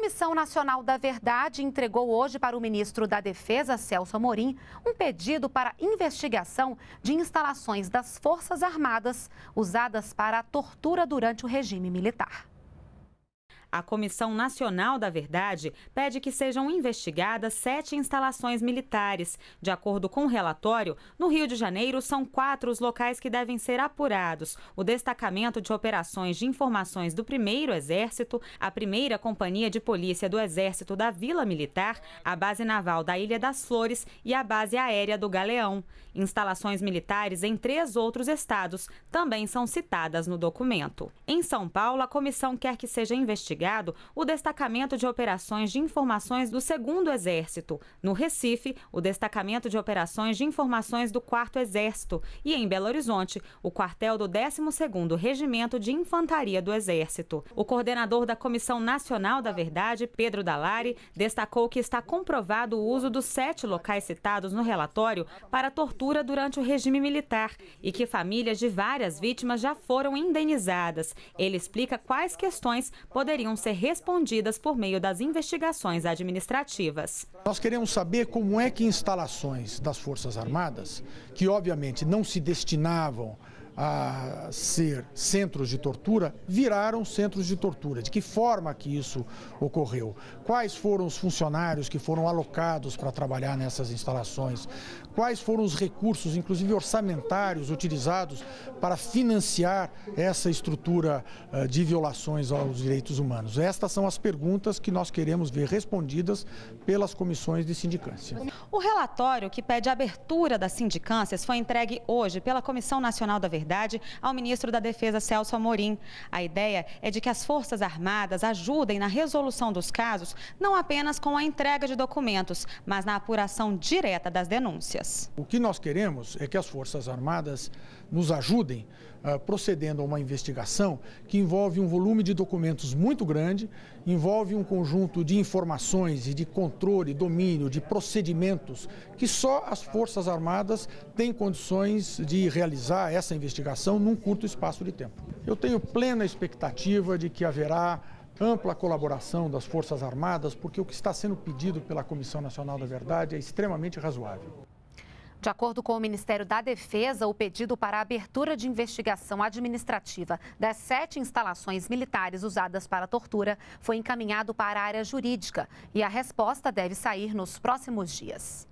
Comissão Nacional da Verdade entregou hoje para o ministro da Defesa, Celso Amorim, um pedido para investigação de instalações das Forças Armadas usadas para a tortura durante o regime militar. A Comissão Nacional da Verdade pede que sejam investigadas sete instalações militares. De acordo com o relatório, no Rio de Janeiro são quatro os locais que devem ser apurados: o Destacamento de Operações de Informações do Primeiro Exército, a Primeira Companhia de Polícia do Exército da Vila Militar, a Base Naval da Ilha das Flores e a Base Aérea do Galeão. Instalações militares em três outros estados também são citadas no documento. Em São Paulo, a comissão quer que seja investigada investigado o Destacamento de Operações de Informações do 2 Exército, no Recife, o Destacamento de Operações de Informações do 4 Exército e em Belo Horizonte, o quartel do 12º Regimento de Infantaria do Exército. O coordenador da Comissão Nacional da Verdade, Pedro Dalari, destacou que está comprovado o uso dos sete locais citados no relatório para tortura durante o regime militar e que famílias de várias vítimas já foram indenizadas. Ele explica quais questões poderiam deveriam ser respondidas por meio das investigações administrativas. Nós queremos saber como é que instalações das Forças Armadas, que obviamente não se destinavam a ser centros de tortura viraram centros de tortura. De que forma que isso ocorreu? Quais foram os funcionários que foram alocados para trabalhar nessas instalações? Quais foram os recursos, inclusive orçamentários, utilizados para financiar essa estrutura eh, de violações aos direitos humanos? Estas são as perguntas que nós queremos ver respondidas pelas comissões de sindicância. O relatório que pede a abertura das sindicâncias foi entregue hoje pela Comissão Nacional da Verdade ao ministro da Defesa Celso Amorim. A ideia é de que as Forças Armadas ajudem na resolução dos casos, não apenas com a entrega de documentos, mas na apuração direta das denúncias. O que nós queremos é que as Forças Armadas nos ajudem uh, procedendo a uma investigação que envolve um volume de documentos muito grande, envolve um conjunto de informações e de controle, domínio, de procedimentos que só as Forças Armadas têm condições de realizar essa investigação investigação num curto espaço de tempo. Eu tenho plena expectativa de que haverá ampla colaboração das Forças Armadas, porque o que está sendo pedido pela Comissão Nacional da Verdade é extremamente razoável. De acordo com o Ministério da Defesa, o pedido para a abertura de investigação administrativa das sete instalações militares usadas para tortura foi encaminhado para a área jurídica e a resposta deve sair nos próximos dias.